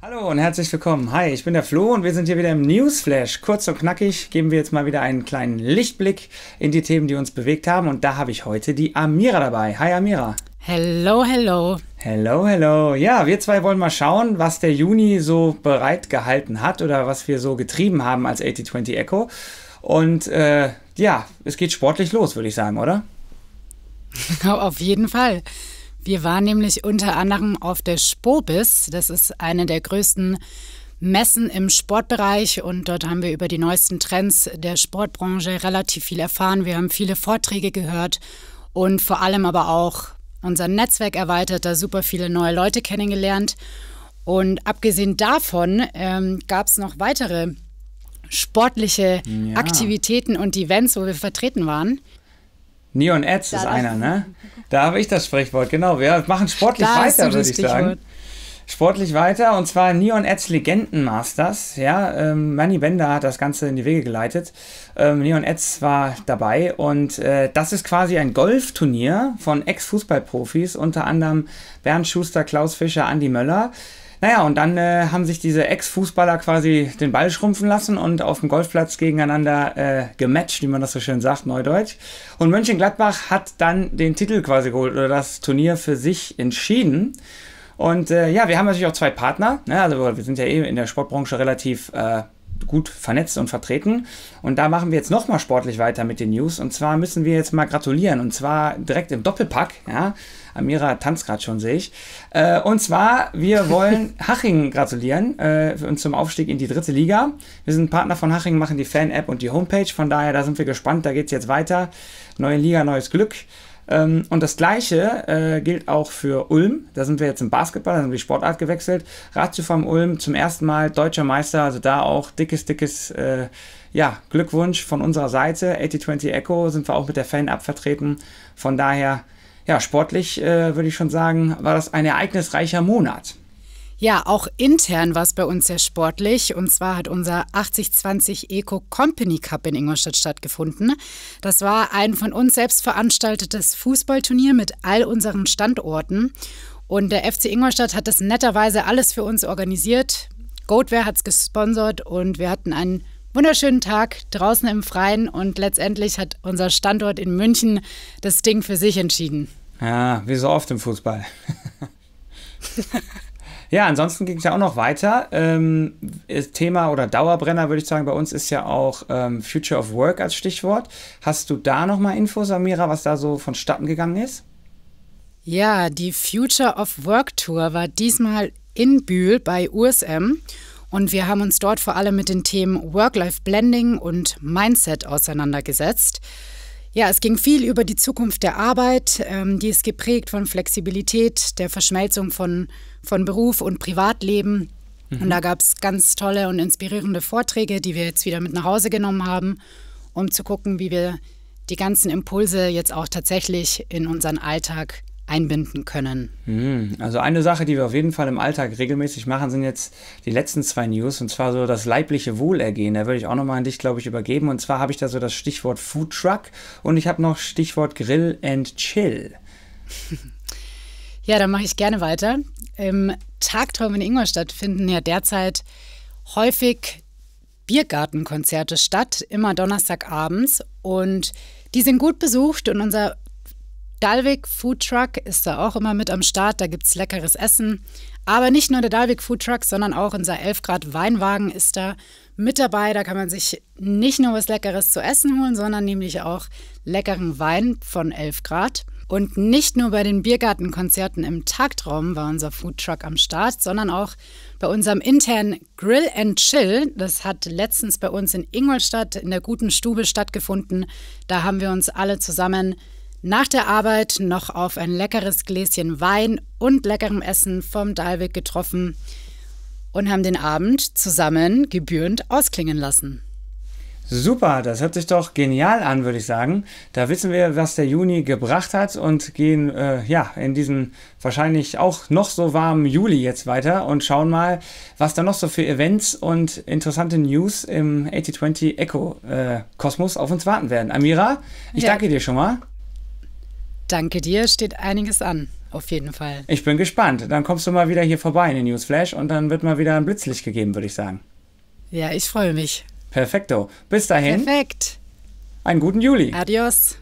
Hallo und herzlich willkommen. Hi, ich bin der Flo und wir sind hier wieder im Newsflash. Kurz und knackig geben wir jetzt mal wieder einen kleinen Lichtblick in die Themen, die uns bewegt haben. Und da habe ich heute die Amira dabei. Hi Amira. Hello, hello. Hello, hello. Ja, wir zwei wollen mal schauen, was der Juni so bereit gehalten hat oder was wir so getrieben haben als 8020 Echo. Und äh, ja, es geht sportlich los, würde ich sagen, oder? Auf jeden Fall. Wir waren nämlich unter anderem auf der Spobis. Das ist eine der größten Messen im Sportbereich und dort haben wir über die neuesten Trends der Sportbranche relativ viel erfahren. Wir haben viele Vorträge gehört und vor allem aber auch unser Netzwerk erweitert, da super viele neue Leute kennengelernt. Und abgesehen davon ähm, gab es noch weitere sportliche ja. Aktivitäten und Events, wo wir vertreten waren. Neon Ads da ist einer, ne? Da habe ich das Sprichwort, genau. Wir machen sportlich da weiter, würde ich sagen sportlich weiter und zwar Neon Ads Legenden Masters. Ja, ähm, Manny Bender hat das Ganze in die Wege geleitet. Ähm, Neon Ads war dabei und äh, das ist quasi ein Golfturnier von Ex-Fußballprofis, unter anderem Bernd Schuster, Klaus Fischer, Andy Möller. Naja, und dann äh, haben sich diese Ex-Fußballer quasi den Ball schrumpfen lassen und auf dem Golfplatz gegeneinander äh, gematcht, wie man das so schön sagt, neudeutsch. Und Mönchengladbach hat dann den Titel quasi geholt oder das Turnier für sich entschieden. Und äh, ja, wir haben natürlich auch zwei Partner. Ne? Also wir sind ja eben eh in der Sportbranche relativ äh, gut vernetzt und vertreten. Und da machen wir jetzt nochmal sportlich weiter mit den News. Und zwar müssen wir jetzt mal gratulieren. Und zwar direkt im Doppelpack. Ja? Amira tanzt gerade schon, sehe ich. Äh, und zwar, wir wollen Haching gratulieren äh, und zum Aufstieg in die dritte Liga. Wir sind Partner von Haching, machen die Fan-App und die Homepage. Von daher, da sind wir gespannt. Da geht es jetzt weiter. Neue Liga, neues Glück. Ähm, und das Gleiche äh, gilt auch für Ulm. Da sind wir jetzt im Basketball, da haben wir die Sportart gewechselt. Ratiofarm Ulm zum ersten Mal deutscher Meister, also da auch dickes, dickes äh, ja, Glückwunsch von unserer Seite. 8020 Echo sind wir auch mit der Fan-Up vertreten. Von daher, ja, sportlich äh, würde ich schon sagen, war das ein ereignisreicher Monat. Ja, auch intern war es bei uns sehr sportlich. Und zwar hat unser 8020 Eco Company Cup in Ingolstadt stattgefunden. Das war ein von uns selbst veranstaltetes Fußballturnier mit all unseren Standorten. Und der FC Ingolstadt hat das netterweise alles für uns organisiert. Goatware hat es gesponsert und wir hatten einen wunderschönen Tag draußen im Freien. Und letztendlich hat unser Standort in München das Ding für sich entschieden. Ja, wie so oft im Fußball. Ja, ansonsten ging es ja auch noch weiter. Ähm, Thema oder Dauerbrenner, würde ich sagen, bei uns ist ja auch ähm, Future of Work als Stichwort. Hast du da nochmal Infos, Samira, was da so vonstatten gegangen ist? Ja, die Future of Work Tour war diesmal in Bühl bei USM. Und wir haben uns dort vor allem mit den Themen Work-Life-Blending und Mindset auseinandergesetzt. Ja, es ging viel über die Zukunft der Arbeit, ähm, die ist geprägt von Flexibilität, der Verschmelzung von, von Beruf und Privatleben. Und da mhm. gab es ganz tolle und inspirierende Vorträge, die wir jetzt wieder mit nach Hause genommen haben, um zu gucken, wie wir die ganzen Impulse jetzt auch tatsächlich in unseren Alltag einbinden können. Hm, also eine Sache, die wir auf jeden Fall im Alltag regelmäßig machen, sind jetzt die letzten zwei News und zwar so das leibliche Wohlergehen. Da würde ich auch nochmal an dich, glaube ich, übergeben. Und zwar habe ich da so das Stichwort Food Truck und ich habe noch Stichwort Grill and Chill. Ja, dann mache ich gerne weiter. Im Tagtraum in Ingolstadt finden ja derzeit häufig Biergartenkonzerte statt, immer Donnerstagabends und die sind gut besucht und unser Dalvik Food Truck ist da auch immer mit am Start, da gibt es leckeres Essen. Aber nicht nur der Dalvik Food Truck, sondern auch unser 11 Grad Weinwagen ist da mit dabei. Da kann man sich nicht nur was Leckeres zu essen holen, sondern nämlich auch leckeren Wein von 11 Grad. Und nicht nur bei den Biergartenkonzerten im Taktraum war unser Food Truck am Start, sondern auch bei unserem internen Grill and Chill. Das hat letztens bei uns in Ingolstadt in der guten Stube stattgefunden. Da haben wir uns alle zusammen nach der Arbeit noch auf ein leckeres Gläschen Wein und leckerem Essen vom Dalweg getroffen und haben den Abend zusammen gebührend ausklingen lassen. Super, das hört sich doch genial an, würde ich sagen. Da wissen wir, was der Juni gebracht hat und gehen äh, ja in diesen wahrscheinlich auch noch so warmen Juli jetzt weiter und schauen mal, was da noch so für Events und interessante News im 8020 Echo äh, Kosmos auf uns warten werden. Amira, ich ja. danke dir schon mal. Danke dir, steht einiges an. Auf jeden Fall. Ich bin gespannt. Dann kommst du mal wieder hier vorbei in den Newsflash und dann wird mal wieder ein Blitzlicht gegeben, würde ich sagen. Ja, ich freue mich. Perfekto. Bis dahin. Perfekt. Einen guten Juli. Adios.